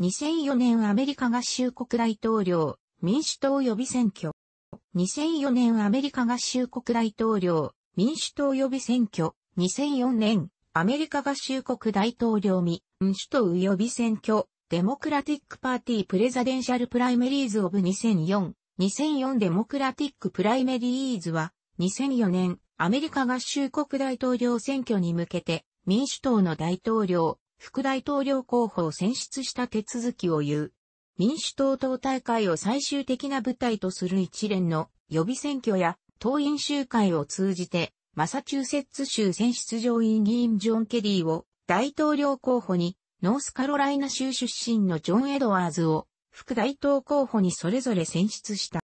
2004年アメリカ合衆国大統領、民主党予備選挙。2004年アメリカ合衆国大統領、民主党予備選挙。2004年、アメリカ合衆国大統領民主党予備選挙、デモクラティックパーティープレザデンシャルプライメリーズオブ2004、2004デモクラティックプライメリーズは、2004年、アメリカ合衆国大統領選挙に向けて、民主党の大統領、副大統領候補を選出した手続きを言う。民主党党大会を最終的な舞台とする一連の予備選挙や党員集会を通じて、マサチューセッツ州選出上院議員ジョン・ケリーを大統領候補に、ノースカロライナ州出身のジョン・エドワーズを副大統候補にそれぞれ選出した。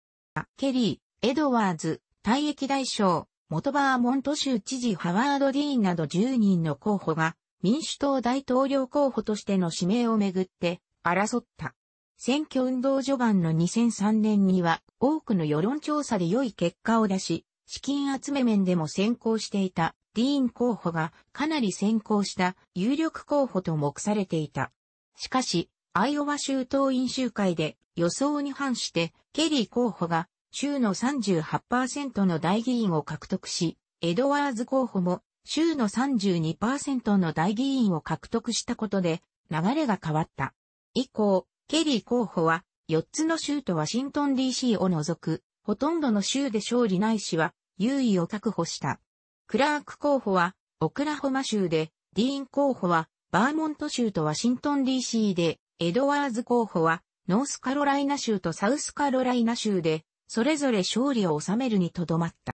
ケリー、エドワーズ、退役大将、元バーモント州知事ハワード・ディーンなど10人の候補が民主党大統領候補としての指名をめぐって争った。選挙運動序盤の2003年には多くの世論調査で良い結果を出し、資金集め面でも先行していたディーン候補がかなり先行した有力候補と目されていた。しかし、アイオワ州党員集会で予想に反してケリー候補が州の38%の大議員を獲得し、エドワーズ候補も州の32%の大議員を獲得したことで流れが変わった。以降、ケリー候補は4つの州とワシントン DC を除くほとんどの州で勝利ないしは優位を確保した。クラーク候補はオクラホマ州で、ディーン候補はバーモント州とワシントン DC で、エドワーズ候補はノースカロライナ州とサウスカロライナ州で、それぞれ勝利を収めるにとどまった。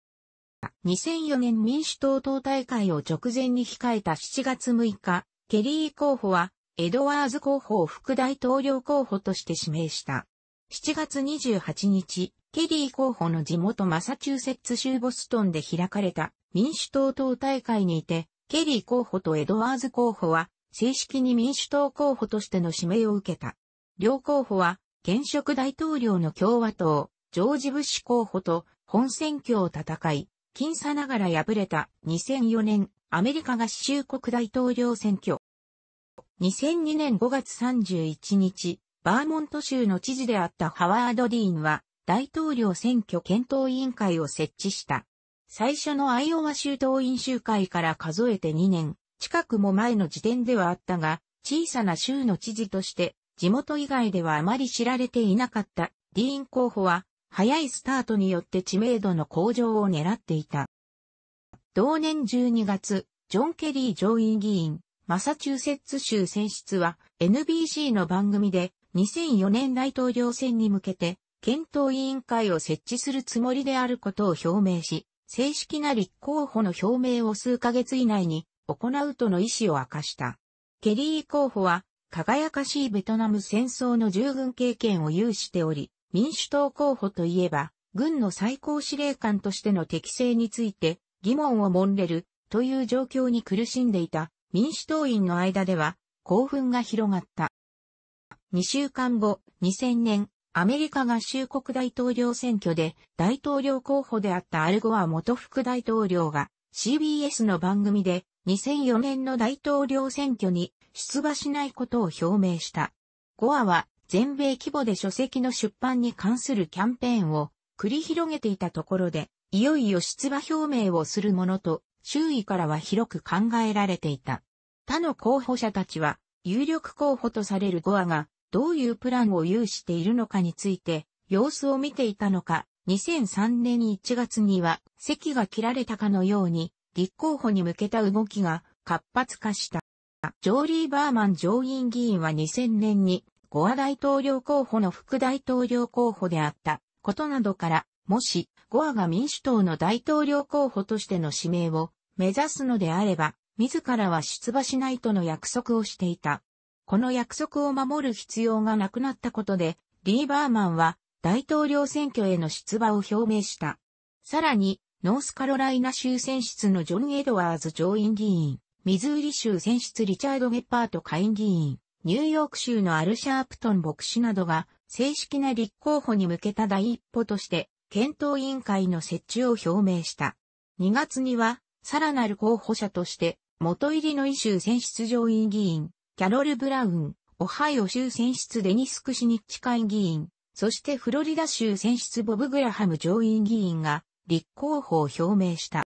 2004年民主党党大会を直前に控えた7月6日、ケリー候補は、エドワーズ候補を副大統領候補として指名した。7月28日、ケリー候補の地元マサチューセッツ州ボストンで開かれた民主党党大会にいて、ケリー候補とエドワーズ候補は正式に民主党候補としての指名を受けた。両候補は現職大統領の共和党、ジョージ・ブッシュ候補と本選挙を戦い、僅差ながら敗れた2004年アメリカ合衆国大統領選挙。2002年5月31日、バーモント州の知事であったハワード・ディーンは大統領選挙検討委員会を設置した。最初のアイオワ州党員集会から数えて2年、近くも前の時点ではあったが、小さな州の知事として、地元以外ではあまり知られていなかったディーン候補は、早いスタートによって知名度の向上を狙っていた。同年12月、ジョン・ケリー上院議員、マサチューセッツ州選出は NBC の番組で2004年大統領選に向けて検討委員会を設置するつもりであることを表明し、正式な立候補の表明を数ヶ月以内に行うとの意思を明かした。ケリー候補は輝かしいベトナム戦争の従軍経験を有しており、民主党候補といえば、軍の最高司令官としての適性について疑問をもんれるという状況に苦しんでいた民主党員の間では興奮が広がった。2週間後、2000年、アメリカ合衆国大統領選挙で大統領候補であったアルゴア元副大統領が CBS の番組で2004年の大統領選挙に出馬しないことを表明した。ゴアは全米規模で書籍の出版に関するキャンペーンを繰り広げていたところで、いよいよ出馬表明をするものと、周囲からは広く考えられていた。他の候補者たちは、有力候補とされるゴアが、どういうプランを有しているのかについて、様子を見ていたのか、2003年1月には、席が切られたかのように、立候補に向けた動きが活発化した。ジョーリー・バーマン上院議員は2000年にゴア大統領候補の副大統領候補であったことなどから、もしゴアが民主党の大統領候補としての指名を目指すのであれば、自らは出馬しないとの約束をしていた。この約束を守る必要がなくなったことで、リーバーマンは大統領選挙への出馬を表明した。さらに、ノースカロライナ州選出のジョン・エドワーズ上院議員、ミズーリ州選出リチャード・ゲッパート下院議員、ニューヨーク州のアルシャープトン牧師などが正式な立候補に向けた第一歩として検討委員会の設置を表明した。2月にはさらなる候補者として元入りの異州選出上院議員、キャロル・ブラウン、オハイオ州選出デニス・クシニッチ会議員、そしてフロリダ州選出ボブ・グラハム上院議員が立候補を表明した。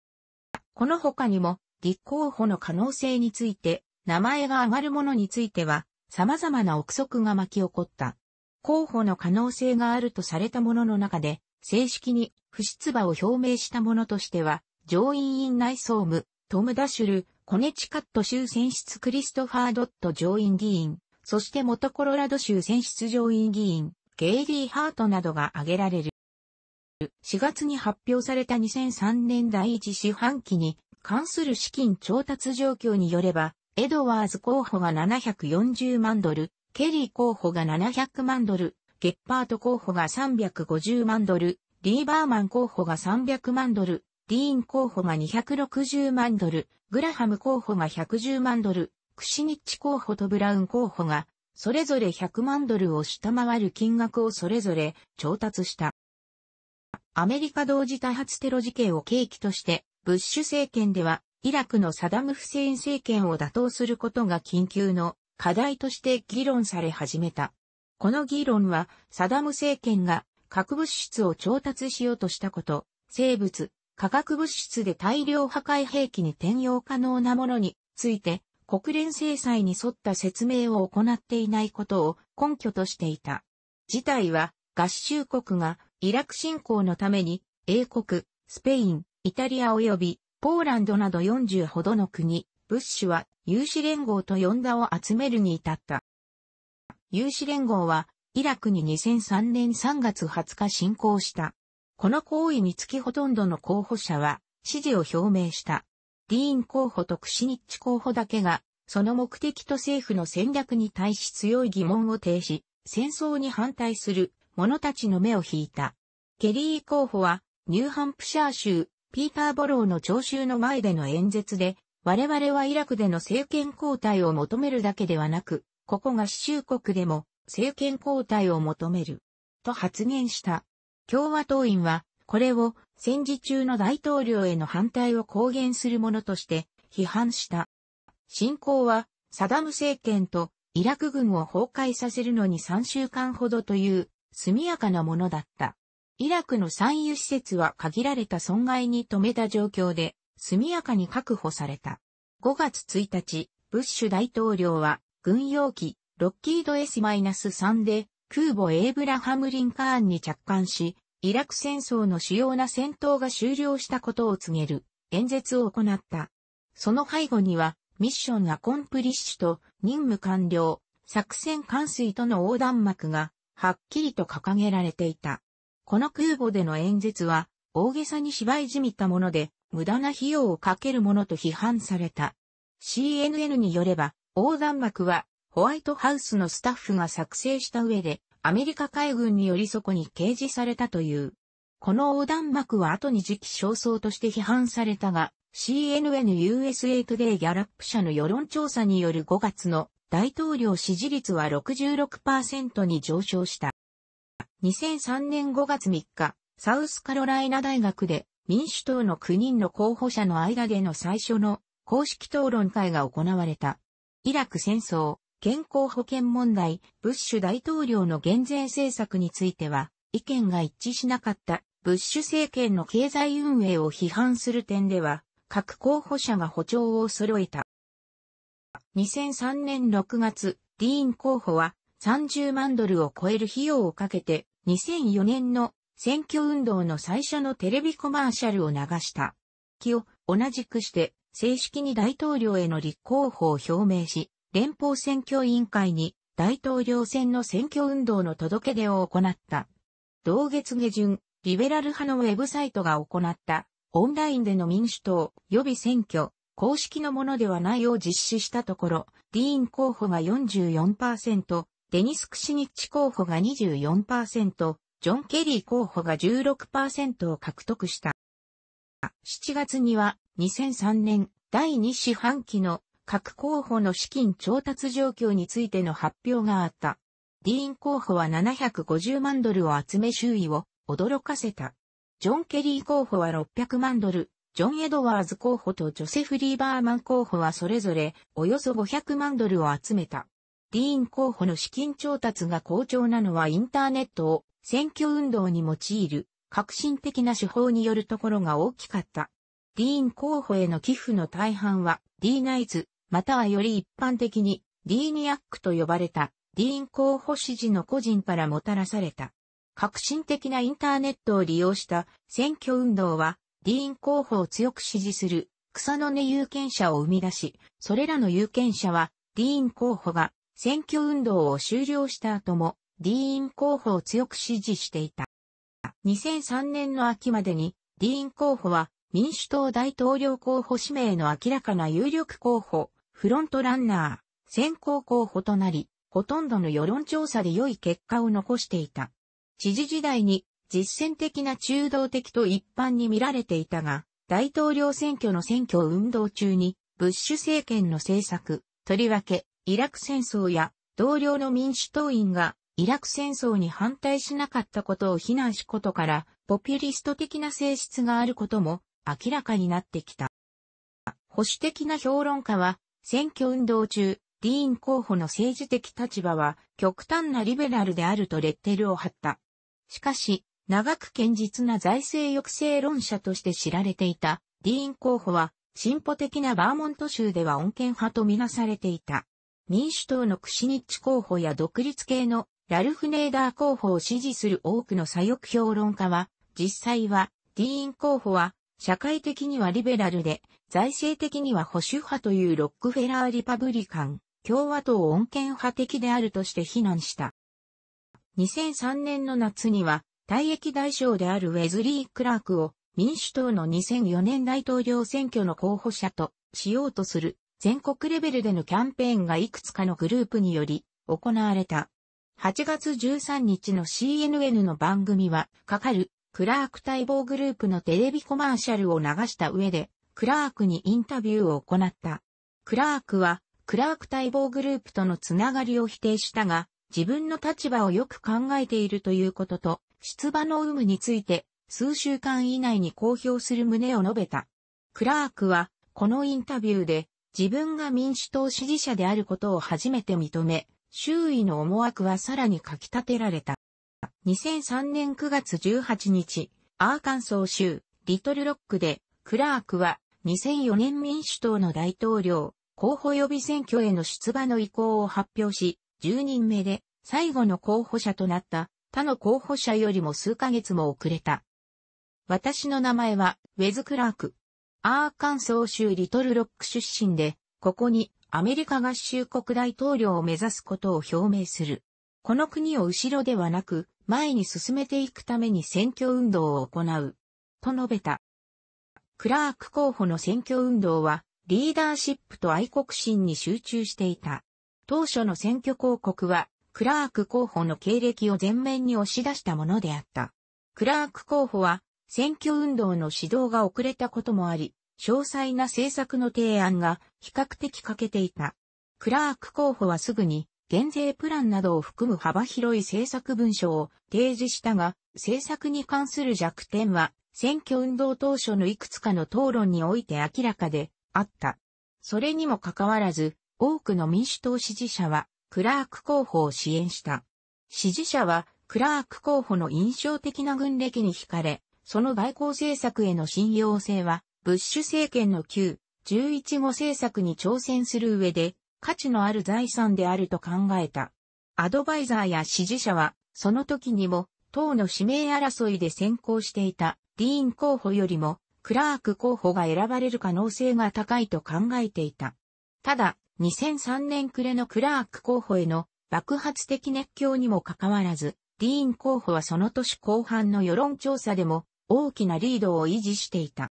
この他にも立候補の可能性について名前が挙がるものについては様々な憶測が巻き起こった。候補の可能性があるとされたものの中で、正式に不出馬を表明したものとしては、上院院内総務、トム・ダシュル、コネチカット州選出クリストファー・ドット上院議員、そして元コロラド州選出上院議員、ゲイリー・ハートなどが挙げられる。4月に発表された2003年第一四半期に関する資金調達状況によれば、エドワーズ候補が740万ドル、ケリー候補が700万ドル、ゲッパート候補が350万ドル、リーバーマン候補が300万ドル、ディーン候補が260万ドル、グラハム候補が110万ドル、クシニッチ候補とブラウン候補が、それぞれ100万ドルを下回る金額をそれぞれ調達した。アメリカ同時多発テロ事件を契機として、ブッシュ政権ではイラクのサダム・フセイン政権を打倒することが緊急の課題として議論され始めた。この議論は、サダム政権が核物質を調達しようとしたこと、生物、化学物質で大量破壊兵器に転用可能なものについて、国連制裁に沿った説明を行っていないことを根拠としていた。事態は、合衆国がイラク侵攻のために、英国、スペイン、イタリア及びポーランドなど40ほどの国、ブッシュは有志連合と呼んだを集めるに至った。有志連合は、イラクに2003年3月20日侵攻した。この行為につきほとんどの候補者は支持を表明した。ディーン候補とクシニッチ候補だけが、その目的と政府の戦略に対し強い疑問を呈し、戦争に反対する者たちの目を引いた。ケリー候補は、ニューハンプシャー州ピーター・ボローの聴衆の前での演説で、我々はイラクでの政権交代を求めるだけではなく、ここが支州国でも政権交代を求める。と発言した。共和党員は、これを戦時中の大統領への反対を公言するものとして批判した。侵攻は、サダム政権とイラク軍を崩壊させるのに3週間ほどという速やかなものだった。イラクの産油施設は限られた損害に止めた状況で、速やかに確保された。5月1日、ブッシュ大統領は、軍用機、ロッキード S-3 で、空母エイブラハム・リンカーンに着艦し、イラク戦争の主要な戦闘が終了したことを告げる演説を行った。その背後には、ミッションアコンプリッシュと任務完了、作戦完遂との横断幕がはっきりと掲げられていた。この空母での演説は、大げさに芝居じみたもので、無駄な費用をかけるものと批判された。CNN によれば、横断幕は、ホワイトハウスのスタッフが作成した上で、アメリカ海軍によりそこに掲示されたという。この横断幕は後に時期尚早として批判されたが、CNN USA トデイギャラップ社の世論調査による5月の大統領支持率は66%に上昇した。2003年5月3日、サウスカロライナ大学で民主党の9人の候補者の間での最初の公式討論会が行われた。イラク戦争、健康保険問題、ブッシュ大統領の減税政策については、意見が一致しなかったブッシュ政権の経済運営を批判する点では、各候補者が歩調を揃えた。2003年6月、ディーン候補は30万ドルを超える費用をかけて2004年の選挙運動の最初のテレビコマーシャルを流した。気を同じくして正式に大統領への立候補を表明し、連邦選挙委員会に大統領選の選挙運動の届け出を行った。同月下旬、リベラル派のウェブサイトが行ったオンラインでの民主党予備選挙公式のものではないを実施したところ、ディーン候補が44%、デニス・クシニッチ候補が24%、ジョン・ケリー候補が16%を獲得した。7月には2003年第2四半期の各候補の資金調達状況についての発表があった。ディーン候補は750万ドルを集め周囲を驚かせた。ジョン・ケリー候補は600万ドル、ジョン・エドワーズ候補とジョセフ・リーバーマン候補はそれぞれおよそ500万ドルを集めた。ディーン候補の資金調達が好調なのはインターネットを選挙運動に用いる革新的な手法によるところが大きかった。ディーン候補への寄付の大半は D ナイズ、またはより一般的に D ニアックと呼ばれたディーン候補支持の個人からもたらされた。革新的なインターネットを利用した選挙運動はディーン候補を強く支持する草の根有権者を生み出し、それらの有権者はディーン候補が選挙運動を終了した後も、ディーン候補を強く支持していた。2003年の秋までに、ディーン候補は民主党大統領候補指名の明らかな有力候補、フロントランナー、先行候補となり、ほとんどの世論調査で良い結果を残していた。知事時代に実践的な中道的と一般に見られていたが、大統領選挙の選挙運動中に、ブッシュ政権の政策、とりわけ、イラク戦争や同僚の民主党員がイラク戦争に反対しなかったことを非難しことから、ポピュリスト的な性質があることも明らかになってきた。保守的な評論家は、選挙運動中、ディーン候補の政治的立場は極端なリベラルであるとレッテルを貼った。しかし、長く堅実な財政抑制論者として知られていたディーン候補は、進歩的なバーモント州では穏健派とみなされていた。民主党のクシニッチ候補や独立系のラルフ・ネーダー候補を支持する多くの左翼評論家は、実際は、ディーン候補は、社会的にはリベラルで、財政的には保守派というロックフェラー・リパブリカン、共和党穏健派的であるとして非難した。2003年の夏には、退役大将であるウェズリー・クラークを民主党の2004年大統領選挙の候補者としようとする全国レベルでのキャンペーンがいくつかのグループにより行われた。8月13日の CNN の番組は、かかる、クラーク待望グループのテレビコマーシャルを流した上で、クラークにインタビューを行った。クラークは、クラーク待望グループとのつながりを否定したが、自分の立場をよく考えているということと、出馬の有無について、数週間以内に公表する旨を述べた。クラークは、このインタビューで、自分が民主党支持者であることを初めて認め、周囲の思惑はさらにかき立てられた。2003年9月18日、アーカンソー州、リトルロックで、クラークは2004年民主党の大統領、候補予備選挙への出馬の意向を発表し、10人目で最後の候補者となった他の候補者よりも数ヶ月も遅れた。私の名前はウェズ・クラーク。アーカンソー州リトルロック出身で、ここにアメリカ合衆国大統領を目指すことを表明する。この国を後ろではなく、前に進めていくために選挙運動を行う。と述べた。クラーク候補の選挙運動は、リーダーシップと愛国心に集中していた。当初の選挙広告は、クラーク候補の経歴を前面に押し出したものであった。クラーク候補は、選挙運動の指導が遅れたこともあり、詳細な政策の提案が比較的欠けていた。クラーク候補はすぐに減税プランなどを含む幅広い政策文書を提示したが、政策に関する弱点は選挙運動当初のいくつかの討論において明らかであった。それにもかかわらず、多くの民主党支持者はクラーク候補を支援した。支持者はクラーク候補の印象的な軍歴に惹かれ、その外交政策への信用性は、ブッシュ政権の旧、11号政策に挑戦する上で、価値のある財産であると考えた。アドバイザーや支持者は、その時にも、党の指名争いで先行していた、ディーン候補よりも、クラーク候補が選ばれる可能性が高いと考えていた。ただ、2003年暮れのクラーク候補への爆発的熱狂にもかかわらず、ディーン候補はその年後半の世論調査でも大きなリードを維持していた。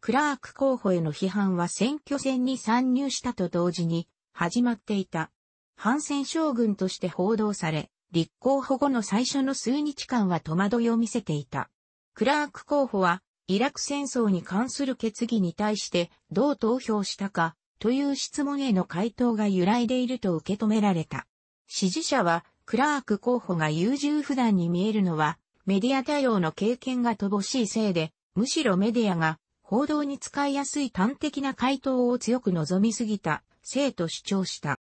クラーク候補への批判は選挙戦に参入したと同時に始まっていた。反戦将軍として報道され、立候補後の最初の数日間は戸惑いを見せていた。クラーク候補は、イラク戦争に関する決議に対してどう投票したかという質問への回答が揺らいでいると受け止められた。支持者は、クラーク候補が優柔不断に見えるのは、メディア対応の経験が乏しいせいで、むしろメディアが報道に使いやすい端的な回答を強く望みすぎた、せいと主張した。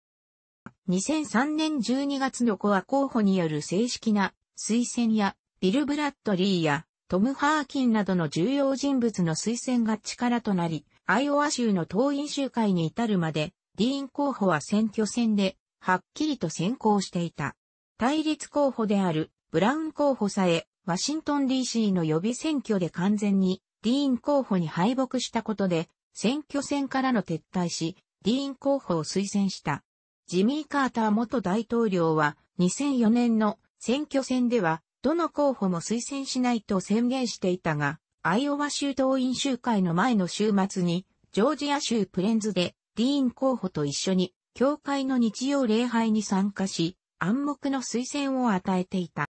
2003年12月のコア候補による正式な推薦や、ビル・ブラッドリーやトム・ハーキンなどの重要人物の推薦が力となり、アイオワ州の党員集会に至るまで、ディーン候補は選挙戦で、はっきりと先行していた。対立候補であるブラウン候補さえ、ワシントン DC の予備選挙で完全に、ディーン候補に敗北したことで、選挙戦からの撤退し、ディーン候補を推薦した。ジミー・カーター元大統領は、2004年の選挙戦では、どの候補も推薦しないと宣言していたが、アイオワ州党員集会の前の週末に、ジョージア州プレンズで、ディーン候補と一緒に、教会の日曜礼拝に参加し、暗黙の推薦を与えていた。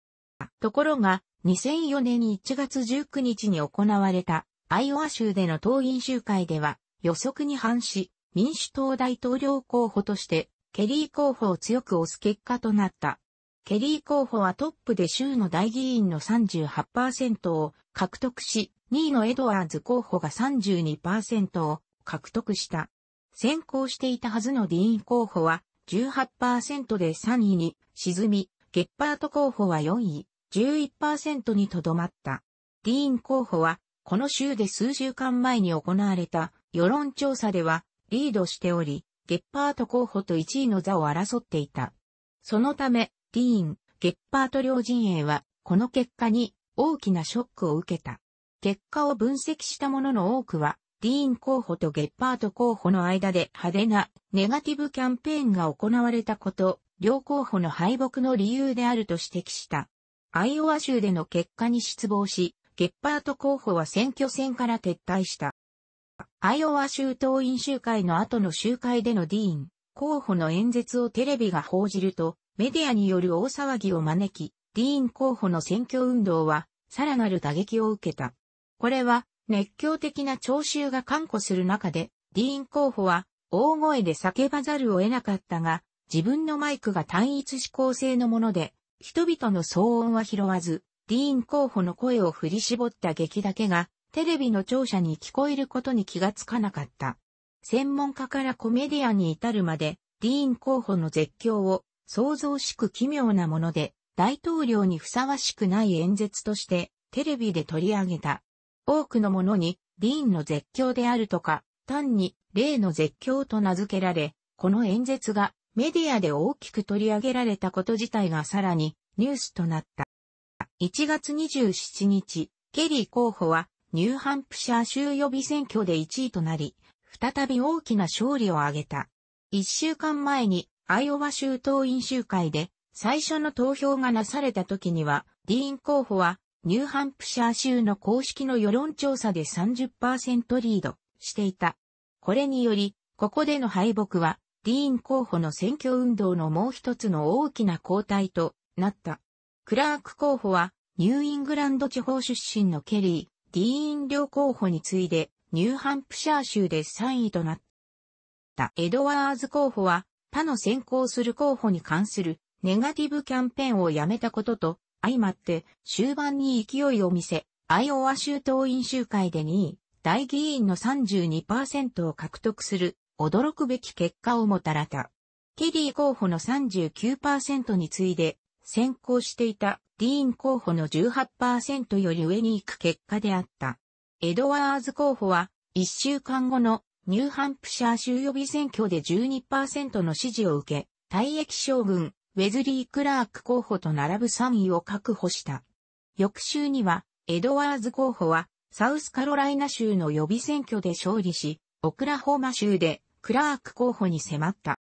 ところが、2004年1月19日に行われたアイオワ州での党員集会では予測に反し民主党大統領候補としてケリー候補を強く押す結果となった。ケリー候補はトップで州の大議員の38%を獲得し、2位のエドワーズ候補が32%を獲得した。先行していたはずのディーン候補は18%で3位に沈み、ゲッパート候補は4位、11%にとどまった。ディーン候補は、この州で数週間前に行われた世論調査ではリードしており、ゲッパート候補と1位の座を争っていた。そのため、ディーン、ゲッパート両陣営は、この結果に大きなショックを受けた。結果を分析したものの多くは、ディーン候補とゲッパート候補の間で派手なネガティブキャンペーンが行われたこと両候補の敗北の理由であると指摘した。アイオワ州での結果に失望し、ゲッパート候補は選挙戦から撤退した。アイオワ州党員集会の後の集会でのディーン、候補の演説をテレビが報じると、メディアによる大騒ぎを招き、ディーン候補の選挙運動は、さらなる打撃を受けた。これは、熱狂的な聴衆が看護する中で、ディーン候補は、大声で叫ばざるを得なかったが、自分のマイクが単一指向性のもので、人々の騒音は拾わず、ディーン候補の声を振り絞った劇だけが、テレビの聴者に聞こえることに気がつかなかった。専門家からコメディアに至るまで、ディーン候補の絶叫を、想像しく奇妙なもので、大統領にふさわしくない演説として、テレビで取り上げた。多くのものに、ディーンの絶叫であるとか、単に、例の絶叫と名付けられ、この演説がメディアで大きく取り上げられたこと自体がさらにニュースとなった。1月27日、ケリー候補はニューハンプシャー州予備選挙で1位となり、再び大きな勝利を挙げた。1週間前にアイオワ州党員集会で最初の投票がなされた時には、ディーン候補はニューハンプシャー州の公式の世論調査で30%リードしていた。これにより、ここでの敗北はディーン候補の選挙運動のもう一つの大きな交代となった。クラーク候補は、ニューイングランド地方出身のケリー、ディーン両候補に次いで、ニューハンプシャー州で3位となった。エドワーズ候補は、他の先行する候補に関するネガティブキャンペーンをやめたことと、相まって終盤に勢いを見せ、アイオワ州党員集会で2位、大議員の32%を獲得する驚くべき結果をもたらた。ケリー候補の39%に次いで、先行していたディーン候補の18%より上に行く結果であった。エドワーズ候補は、1週間後のニューハンプシャー州予備選挙で12%の支持を受け、退役将軍、ウェズリー・クラーク候補と並ぶ3位を確保した。翌週には、エドワーズ候補は、サウスカロライナ州の予備選挙で勝利し、オクラホマ州でクラーク候補に迫った。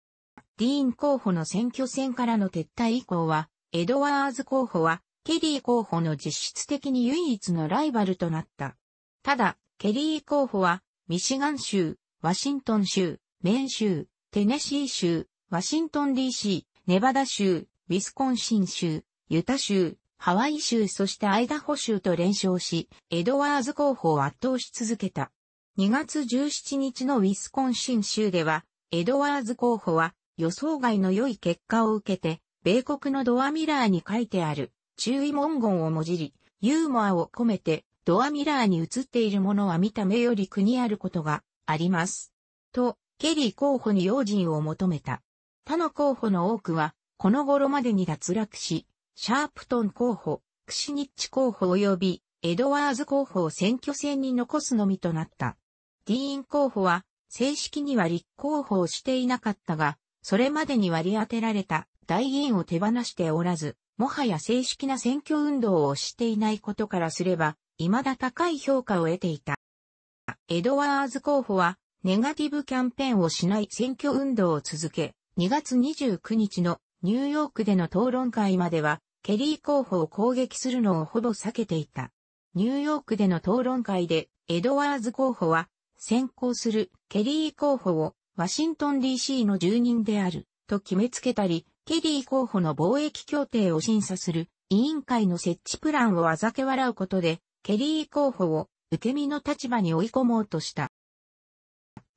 ディーン候補の選挙戦からの撤退以降は、エドワーズ候補は、ケリー候補の実質的に唯一のライバルとなった。ただ、ケリー候補は、ミシガン州、ワシントン州、メーン州、テネシー州、ワシントン DC、ネバダ州、ウィスコンシン州、ユタ州、ハワイ州そしてアイダホ州と連勝し、エドワーズ候補を圧倒し続けた。2月17日のウィスコンシン州では、エドワーズ候補は予想外の良い結果を受けて、米国のドアミラーに書いてある注意文言をもじり、ユーモアを込めてドアミラーに映っているものは見た目より苦にあることがあります。と、ケリー候補に用心を求めた。他の候補の多くは、この頃までに脱落し、シャープトン候補、クシニッチ候補及びエドワーズ候補を選挙戦に残すのみとなった。議員候補は、正式には立候補をしていなかったが、それまでに割り当てられた大議員を手放しておらず、もはや正式な選挙運動をしていないことからすれば、未だ高い評価を得ていた。エドワーズ候補は、ネガティブキャンペーンをしない選挙運動を続け、2月29日のニューヨークでの討論会までは、ケリー候補を攻撃するのをほぼ避けていた。ニューヨークでの討論会で、エドワーズ候補は、先行するケリー候補をワシントン DC の住人であると決めつけたり、ケリー候補の貿易協定を審査する委員会の設置プランをあざけ笑うことで、ケリー候補を受け身の立場に追い込もうとした。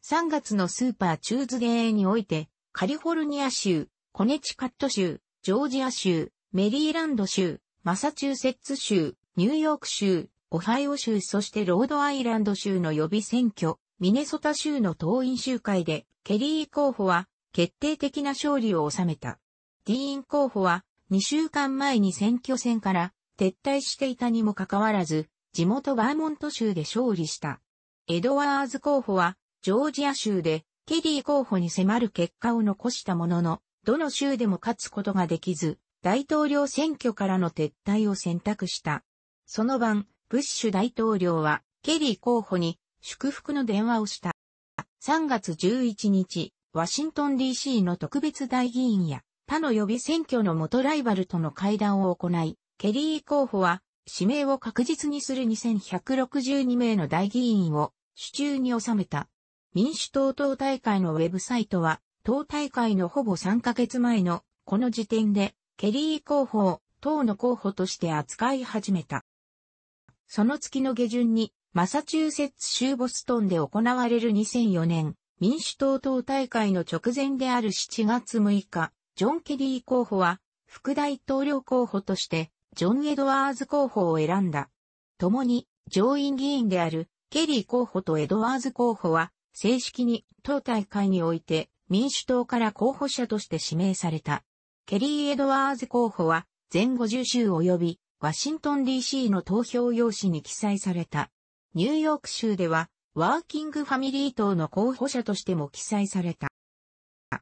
3月のスーパーチューズデーにおいて、カリフォルニア州、コネチカット州、ジョージア州、メリーランド州、マサチューセッツ州、ニューヨーク州、オハイオ州そしてロードアイランド州の予備選挙、ミネソタ州の党員集会で、ケリー候補は決定的な勝利を収めた。ディーン候補は2週間前に選挙戦から撤退していたにもかかわらず、地元バーモント州で勝利した。エドワーズ候補はジョージア州でケリー候補に迫る結果を残したものの、どの州でも勝つことができず、大統領選挙からの撤退を選択した。その晩、ブッシュ大統領は、ケリー候補に祝福の電話をした。3月11日、ワシントン DC の特別代議員や他の予備選挙の元ライバルとの会談を行い、ケリー候補は指名を確実にする2162名の大議員を手中に収めた。民主党党大会のウェブサイトは、党大会のほぼ3ヶ月前のこの時点で、ケリー候補を党の候補として扱い始めた。その月の下旬に、マサチューセッツ州ボストンで行われる2004年、民主党党大会の直前である7月6日、ジョン・ケリー候補は、副大統領候補として、ジョン・エドワーズ候補を選んだ。共に、上院議員である、ケリー候補とエドワーズ候補は、正式に、党大会において、民主党から候補者として指名された。ケリー・エドワーズ候補は、後50州及び、ワシントン DC の投票用紙に記載された。ニューヨーク州では、ワーキングファミリー等の候補者としても記載された。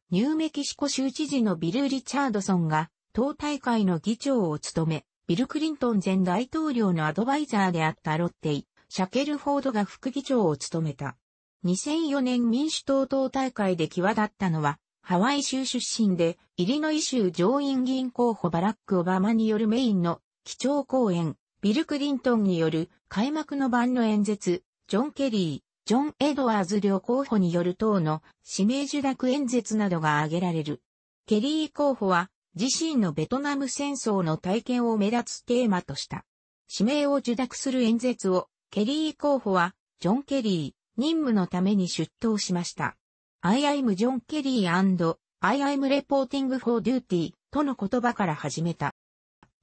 ニューメキシコ州知事のビル・リチャードソンが、党大会の議長を務め、ビル・クリントン前大統領のアドバイザーであったロッテイ、シャケルフォードが副議長を務めた。2004年民主党党大会で際立ったのは、ハワイ州出身で、イリノイ州上院議員候補バラック・オバマによるメインの基調講演、ビル・クリントンによる開幕の晩の演説、ジョン・ケリー、ジョン・エドワーズ両候補による党の指名受諾演説などが挙げられる。ケリー候補は自身のベトナム戦争の体験を目立つテーマとした。指名を受諾する演説をケリー候補はジョン・ケリー任務のために出頭しました。I am John Kerry and I am reporting for duty との言葉から始めた。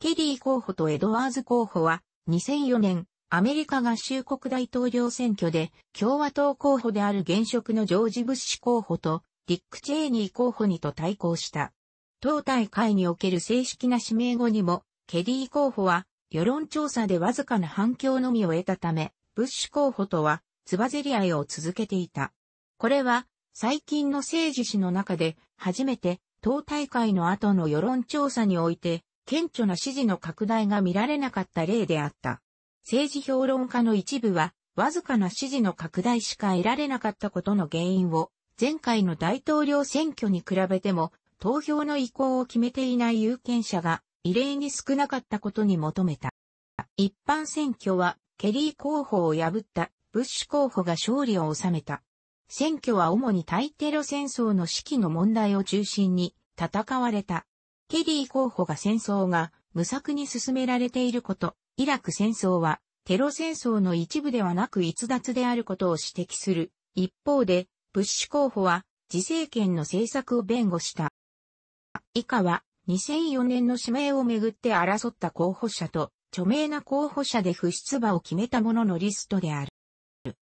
ケリー候補とエドワーズ候補は、2004年、アメリカ合衆国大統領選挙で、共和党候補である現職のジョージ・ブッシュ候補と、ディック・チェーニー候補にと対抗した。党大会における正式な指名後にも、ケリー候補は、世論調査でわずかな反響のみを得たため、ブッシュ候補とは、つばぜり合いを続けていた。これは、最近の政治史の中で、初めて、党大会の後の世論調査において、顕著な支持の拡大が見られなかった例であった。政治評論家の一部は、わずかな支持の拡大しか得られなかったことの原因を、前回の大統領選挙に比べても、投票の意向を決めていない有権者が、異例に少なかったことに求めた。一般選挙は、ケリー候補を破ったブッシュ候補が勝利を収めた。選挙は主に対テロ戦争の指揮の問題を中心に戦われた。ケリー候補が戦争が無策に進められていること、イラク戦争はテロ戦争の一部ではなく逸脱であることを指摘する。一方で、ブッシュ候補は自政権の政策を弁護した。以下は2004年の指名をめぐって争った候補者と著名な候補者で不出馬を決めたもののリストである。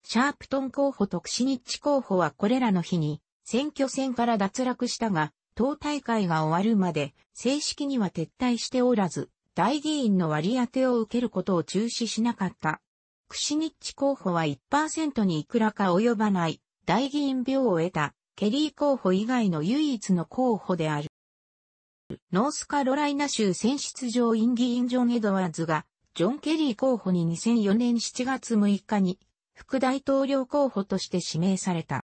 シャープトン候補とクシニッチ候補はこれらの日に選挙戦から脱落したが、党大会が終わるまで正式には撤退しておらず、大議員の割り当てを受けることを中止しなかった。クシニッチ候補は1%にいくらか及ばない大議員票を得たケリー候補以外の唯一の候補である。ノースカロライナ州選出上院議員ジョン・エドワーズがジョン・ケリー候補に2004年7月6日に副大統領候補として指名された。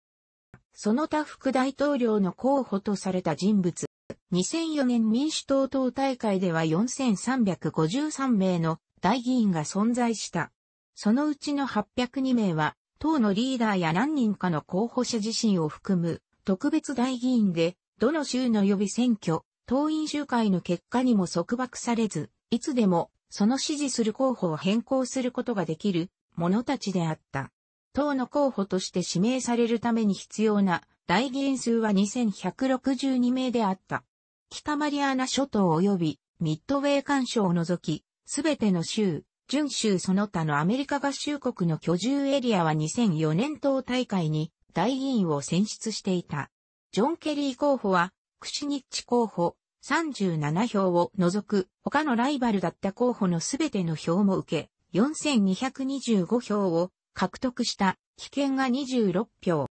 その他副大統領の候補とされた人物。2004年民主党党大会では4353名の大議員が存在した。そのうちの802名は、党のリーダーや何人かの候補者自身を含む特別大議員で、どの州の予備選挙、党員集会の結果にも束縛されず、いつでもその支持する候補を変更することができる者たちであった。党の候補として指名されるために必要な大議員数は2162名であった。北マリアナ諸島及びミッドウェー干渉を除き、すべての州、準州その他のアメリカ合衆国の居住エリアは2004年党大会に大議員を選出していた。ジョン・ケリー候補は、クシニッチ候補37票を除く他のライバルだった候補のすべての票も受け、4225票を獲得した危険が26票。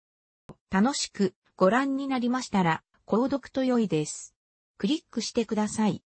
楽しくご覧になりましたら、購読と良いです。クリックしてください。